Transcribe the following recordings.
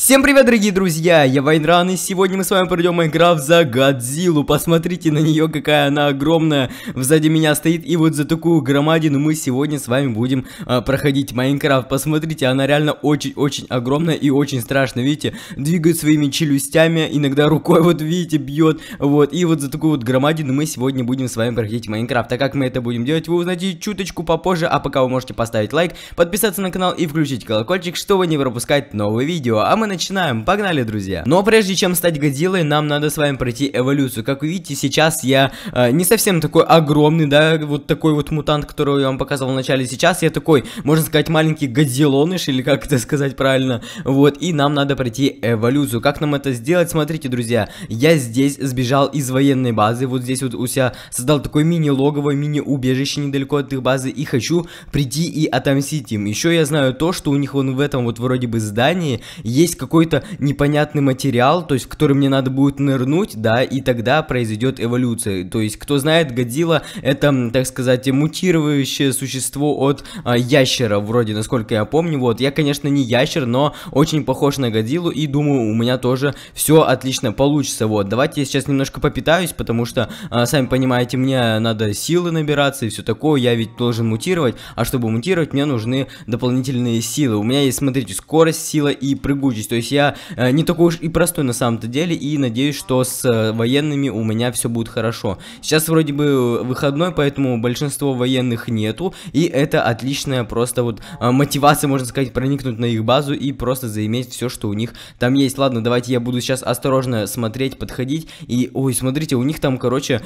Всем привет, дорогие друзья, я Вайнран, и сегодня мы с вами пройдем Майнкрафт за Годзиллу. Посмотрите на нее, какая она огромная. Сзади меня стоит, и вот за такую громадину мы сегодня с вами будем а, проходить Майнкрафт. Посмотрите, она реально очень-очень огромная и очень страшная, видите? Двигает своими челюстями, иногда рукой, вот видите, бьет. Вот, и вот за такую вот громадину мы сегодня будем с вами проходить Майнкрафт. А как мы это будем делать, вы узнаете чуточку попозже, а пока вы можете поставить лайк, подписаться на канал и включить колокольчик, чтобы не пропускать новые видео. А мы начинаем, погнали, друзья. Но прежде чем стать Годзиллой, нам надо с вами пройти эволюцию. Как вы видите, сейчас я э, не совсем такой огромный, да, вот такой вот мутант, которого я вам показывал в начале. Сейчас я такой, можно сказать, маленький Годзиллоныш, или как это сказать правильно. Вот, и нам надо пройти эволюцию. Как нам это сделать? Смотрите, друзья, я здесь сбежал из военной базы, вот здесь вот у себя создал такой мини-логово, мини-убежище недалеко от их базы, и хочу прийти и отомстить им. Еще я знаю то, что у них вон в этом вот вроде бы здании есть какой-то непонятный материал, то есть в который мне надо будет нырнуть, да, и тогда произойдет эволюция. То есть, кто знает, Годзилла это, так сказать, мутирующее существо от э, ящера, вроде, насколько я помню. Вот, я, конечно, не ящер, но очень похож на Годзиллу, и думаю, у меня тоже все отлично получится. Вот, давайте я сейчас немножко попитаюсь, потому что, э, сами понимаете, мне надо силы набираться и все такое, я ведь должен мутировать, а чтобы мутировать, мне нужны дополнительные силы. У меня есть, смотрите, скорость, сила и прыгучесть соскучусь. То есть я э, не такой уж и простой на самом-то деле, и надеюсь, что с э, военными у меня все будет хорошо. Сейчас вроде бы э, выходной, поэтому большинство военных нету, и это отличная просто вот э, мотивация, можно сказать, проникнуть на их базу и просто заиметь все, что у них там есть. Ладно, давайте я буду сейчас осторожно смотреть, подходить, и, ой, смотрите, у них там, короче,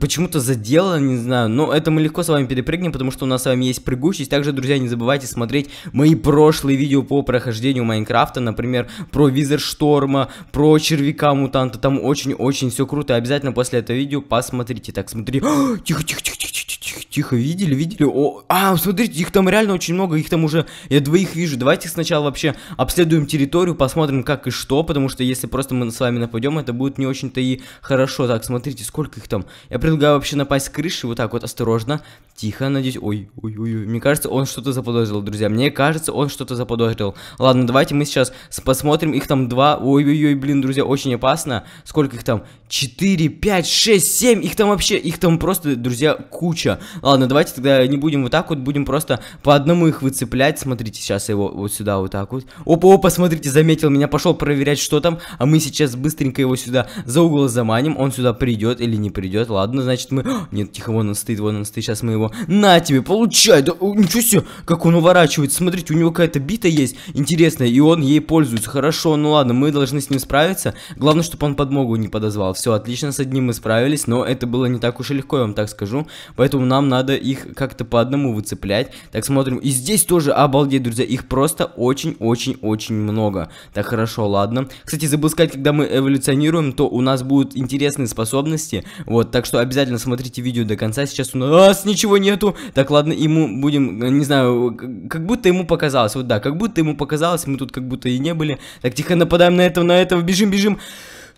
почему-то задело, не знаю, но это мы легко с вами перепрыгнем, потому что у нас с вами есть прыгучесть. Также, друзья, не забывайте смотреть мои прошлые видео по прохождению Майнкрафта, например, например, про Визер Шторма, про Червяка Мутанта, там очень-очень все круто, обязательно после этого видео посмотрите. Так, смотри, тихо-тихо-тихо-тихо-тихо. Тихо, тихо, видели, видели. О, а, смотрите, их там реально очень много, их там уже, я двоих вижу. Давайте сначала вообще обследуем территорию, посмотрим как и что, потому что если просто мы с вами нападем, это будет не очень-то и хорошо. Так, смотрите, сколько их там. Я предлагаю вообще напасть с крыши, вот так вот, осторожно, тихо, надеюсь. Ой, ой, ой, ой. мне кажется, он что-то заподозрил, друзья, мне кажется, он что-то заподозрил. Ладно, давайте мы сейчас посмотрим, их там два, ой-ой-ой, блин, друзья, очень опасно. Сколько их там? 4, 5, 6, 7, их там вообще, их там просто, друзья, куча. Ладно, давайте тогда не будем вот так вот, будем просто по одному их выцеплять. Смотрите, сейчас я его вот сюда вот так вот. Опа-опа, смотрите, заметил меня, пошел проверять, что там. А мы сейчас быстренько его сюда за угол заманим. Он сюда придет или не придет. Ладно, значит мы... Нет, тихо, вон он стоит, вон он стоит. Сейчас мы его... На тебе, получай! Да, ничего себе, как он уворачивается. Смотрите, у него какая-то бита есть интересная, и он ей пользуется. Хорошо, ну ладно, мы должны с ним справиться. Главное, чтобы он подмогу не подозвал. Все, отлично, с одним мы справились, но это было не так уж и легко, я вам так скажу. Поэтому нам надо их как-то по одному выцеплять. Так, смотрим. И здесь тоже, обалдеть, друзья, их просто очень-очень-очень много. Так, хорошо, ладно. Кстати, забыл сказать, когда мы эволюционируем, то у нас будут интересные способности. Вот, так что обязательно смотрите видео до конца. Сейчас у нас ничего нету. Так, ладно, ему будем, не знаю, как будто ему показалось. Вот да, как будто ему показалось, мы тут как будто и не были. Так, тихо нападаем на этого, на этого, бежим, бежим.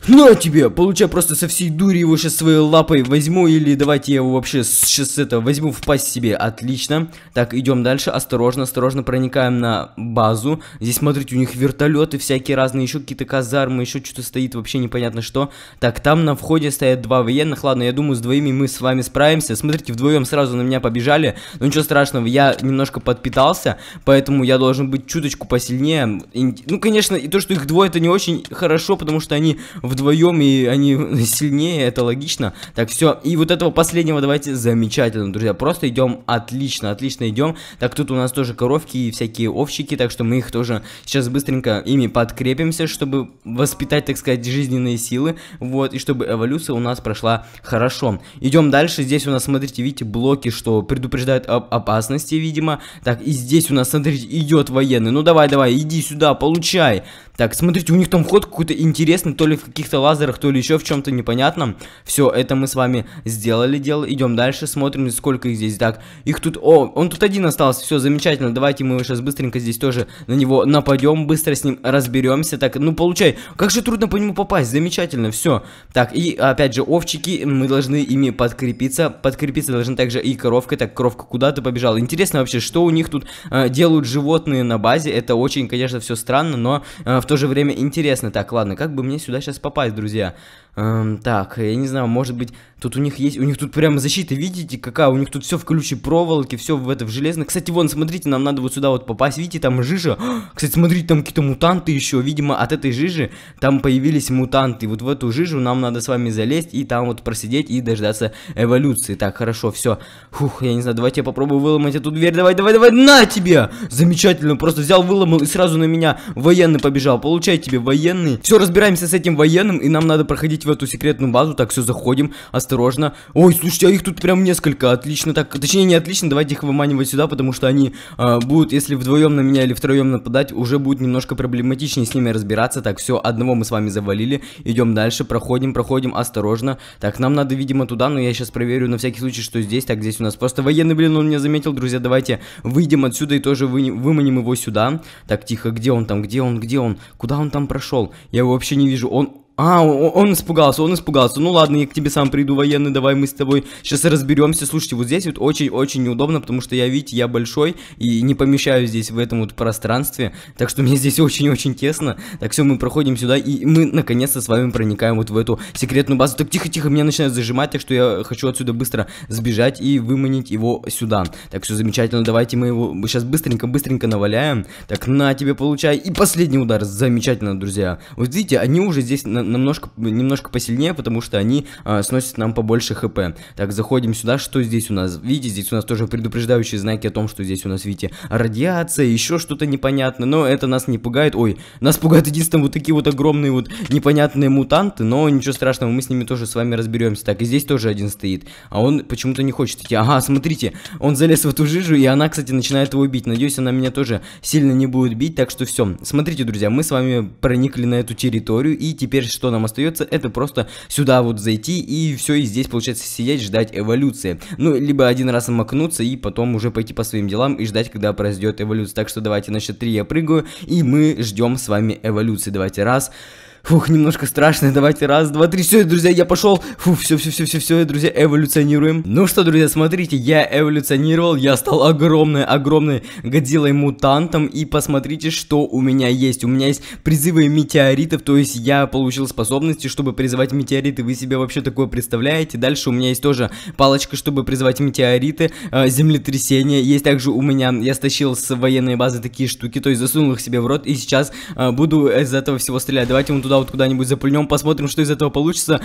На ну, тебе! Получай просто со всей дури его сейчас своей лапой возьму, или давайте я его вообще сейчас это возьму в пасть себе. Отлично. Так, идем дальше. Осторожно, осторожно проникаем на базу. Здесь, смотрите, у них вертолеты всякие разные, еще какие-то казармы, еще что-то стоит, вообще непонятно что. Так, там на входе стоят два военных. Ладно, я думаю, с двоими мы с вами справимся. Смотрите, вдвоем сразу на меня побежали. Но ну, ничего страшного, я немножко подпитался, поэтому я должен быть чуточку посильнее. И, ну, конечно, и то, что их двое, это не очень хорошо, потому что они в вдвоем, и они сильнее, это логично. Так, все, и вот этого последнего давайте замечательно, друзья. Просто идем отлично, отлично идем. Так, тут у нас тоже коровки и всякие овчики так что мы их тоже сейчас быстренько ими подкрепимся, чтобы воспитать, так сказать, жизненные силы, вот, и чтобы эволюция у нас прошла хорошо. Идем дальше, здесь у нас, смотрите, видите, блоки, что предупреждают об опасности, видимо. Так, и здесь у нас, смотрите, идет военный. Ну давай, давай, иди сюда, получай. Так, смотрите, у них там вход какой-то интересный, то ли в каких каких-то лазерах, то ли еще в чем-то непонятном. Все, это мы с вами сделали дело. Идем дальше, смотрим, сколько их здесь. Так, их тут... О, он тут один остался. Все, замечательно. Давайте мы сейчас быстренько здесь тоже на него нападем. Быстро с ним разберемся. Так, ну получай. Как же трудно по нему попасть. Замечательно, все. Так, и опять же, овчики. Мы должны ими подкрепиться. Подкрепиться должны также и коровка. Так, коровка куда-то побежала. Интересно вообще, что у них тут э, делают животные на базе. Это очень, конечно, все странно, но э, в то же время интересно. Так, ладно, как бы мне сюда сейчас попасть? попасть, друзья. Эм, так, я не знаю, может быть, тут у них есть, у них тут прямо защита, видите, какая, у них тут все в колючей проволоке, все в это, в железно. Кстати, вон, смотрите, нам надо вот сюда вот попасть, видите, там жижа. Кстати, смотрите, там какие-то мутанты еще, видимо, от этой жижи там появились мутанты. Вот в эту жижу нам надо с вами залезть и там вот просидеть и дождаться эволюции. Так, хорошо, все. Фух, я не знаю, давайте я попробую выломать эту дверь, давай, давай, давай, на тебе! Замечательно, просто взял, выломал и сразу на меня военный побежал. Получай тебе военный. Все, разбираемся с этим военным и нам надо проходить в эту секретную базу. Так, все, заходим. Осторожно. Ой, слушайте, а их тут прям несколько. Отлично. Так, точнее, не отлично. Давайте их выманивать сюда, потому что они э, будут, если вдвоем на меня или втроем нападать, уже будет немножко проблематичнее с ними разбираться. Так, все, одного мы с вами завалили. Идем дальше. Проходим, проходим. Осторожно. Так, нам надо, видимо, туда, но я сейчас проверю на всякий случай, что здесь. Так, здесь у нас просто военный, блин, он меня заметил. Друзья, давайте выйдем отсюда и тоже вы, выманим его сюда. Так, тихо, где он там? Где он? Где он? Куда он там прошел? Я его вообще не вижу. Он а, он, испугался, он испугался. Ну ладно, я к тебе сам приду, военный, давай мы с тобой сейчас разберемся. Слушайте, вот здесь вот очень-очень неудобно, потому что я, видите, я большой и не помещаю здесь в этом вот пространстве. Так что мне здесь очень-очень тесно. Так, все, мы проходим сюда, и мы наконец-то с вами проникаем вот в эту секретную базу. Так, тихо-тихо, меня начинает зажимать, так что я хочу отсюда быстро сбежать и выманить его сюда. Так, все замечательно, давайте мы его сейчас быстренько-быстренько наваляем. Так, на тебе получай. И последний удар, замечательно, друзья. Вот видите, они уже здесь на немножко, немножко посильнее, потому что они а, сносят нам побольше хп. Так, заходим сюда, что здесь у нас? Видите, здесь у нас тоже предупреждающие знаки о том, что здесь у нас, видите, радиация, еще что-то непонятное, но это нас не пугает. Ой, нас пугают единственное вот такие вот огромные вот непонятные мутанты, но ничего страшного, мы с ними тоже с вами разберемся. Так, и здесь тоже один стоит, а он почему-то не хочет идти. Ага, смотрите, он залез в эту жижу, и она, кстати, начинает его бить. Надеюсь, она меня тоже сильно не будет бить, так что все. Смотрите, друзья, мы с вами проникли на эту территорию, и теперь что нам остается, это просто сюда вот зайти и все, и здесь получается сидеть, ждать эволюции. Ну, либо один раз макнуться и потом уже пойти по своим делам и ждать, когда произойдет эволюция. Так что давайте на счет 3 я прыгаю, и мы ждем с вами эволюции. Давайте раз, два, Фух, немножко страшно. Давайте раз, два, три. Все, друзья, я пошел. Фух, все, все, все, все, все, друзья, эволюционируем. Ну что, друзья, смотрите, я эволюционировал. Я стал огромной, огромной годилой мутантом. И посмотрите, что у меня есть. У меня есть призывы метеоритов. То есть я получил способности, чтобы призывать метеориты. Вы себе вообще такое представляете? Дальше у меня есть тоже палочка, чтобы призывать метеориты, э, землетрясения. Есть также у меня, я стащил с военной базы такие штуки. То есть засунул их себе в рот. И сейчас э, буду из этого всего стрелять. Давайте мы туда сюда вот куда-нибудь запульнем, посмотрим, что из этого получится.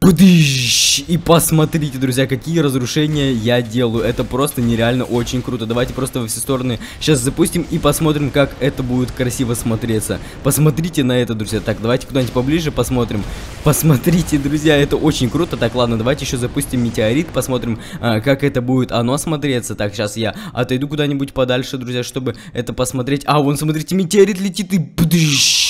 Пыдыщ! И посмотрите, друзья, какие разрушения я делаю. Это просто нереально очень круто. Давайте просто во все стороны сейчас запустим и посмотрим, как это будет красиво смотреться. Посмотрите на это, друзья. Так, давайте куда-нибудь поближе посмотрим. Посмотрите, друзья, это очень круто. Так, ладно, давайте еще запустим метеорит, посмотрим, а, как это будет оно смотреться. Так, сейчас я отойду куда-нибудь подальше, друзья, чтобы это посмотреть. А, вон, смотрите, метеорит летит и пыдыщ!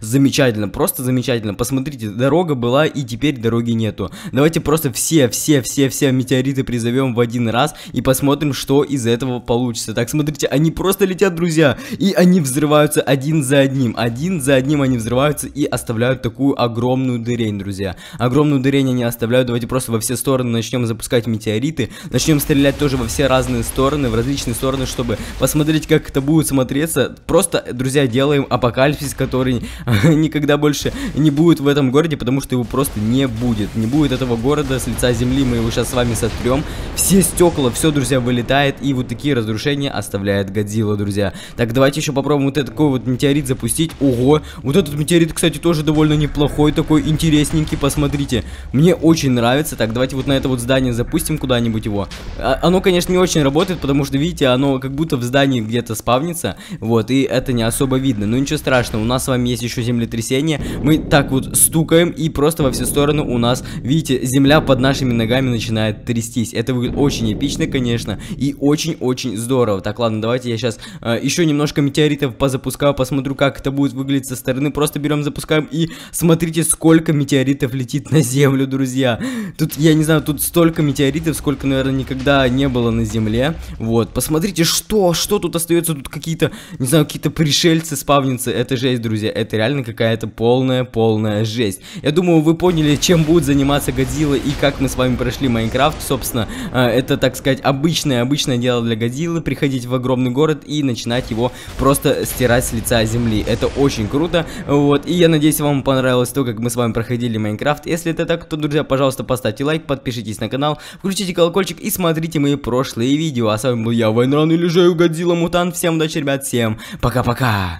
Замечательно, просто замечательно. Посмотрите, дорога была и теперь дороги нету. Давайте просто все, все, все, все метеориты призовем в один раз и посмотрим, что из этого получится. Так, смотрите, они просто летят, друзья, и они взрываются один за одним. Один за одним они взрываются и оставляют такую огромную дырень, друзья. Огромную дырень они оставляют. Давайте просто во все стороны начнем запускать метеориты. Начнем стрелять тоже во все разные стороны, в различные стороны, чтобы посмотреть, как это будет смотреться. Просто, друзья, делаем апокалипсис, который никогда больше не будет в этом городе, потому что его просто не будет. Не будет этого города с лица земли, мы его сейчас с вами сотрем. Все стекла, все, друзья, вылетает, и вот такие разрушения оставляет Годзилла, друзья. Так, давайте еще попробуем вот такой вот метеорит запустить. Ого, вот этот метеорит, кстати, тоже довольно неплохой, такой интересненький, посмотрите. Мне очень нравится. Так, давайте вот на это вот здание запустим куда-нибудь его. А оно, конечно, не очень работает, потому что, видите, оно как будто в здании где-то спавнится, вот, и это не особо видно. Но ничего страшного, у нас с вами есть еще землетрясение. Мы так вот стукаем, и просто во все стороны у нас, видите, земля под нашими ногами начинает трястись. Это выглядит очень эпично, конечно, и очень-очень здорово. Так, ладно, давайте я сейчас э, еще немножко метеоритов позапускаю, посмотрю, как это будет выглядеть со стороны. Просто берем, запускаем, и смотрите, сколько метеоритов летит на землю, друзья. Тут, я не знаю, тут столько метеоритов, сколько, наверное, никогда не было на земле. Вот, посмотрите, что, что тут остается, тут какие-то, не знаю, какие-то пришельцы, спавнинцы. Это жесть, друзья, это это реально какая-то полная-полная жесть. Я думаю, вы поняли, чем будет заниматься Годзилла и как мы с вами прошли Майнкрафт. Собственно, э, это, так сказать, обычное-обычное дело для Годзиллы, приходить в огромный город и начинать его просто стирать с лица земли. Это очень круто, вот, и я надеюсь, вам понравилось то, как мы с вами проходили Майнкрафт. Если это так, то, друзья, пожалуйста, поставьте лайк, подпишитесь на канал, включите колокольчик и смотрите мои прошлые видео. А с вами был я, Вайнран, и лежаю Годзилла Мутант. Всем удачи, ребят, всем пока-пока!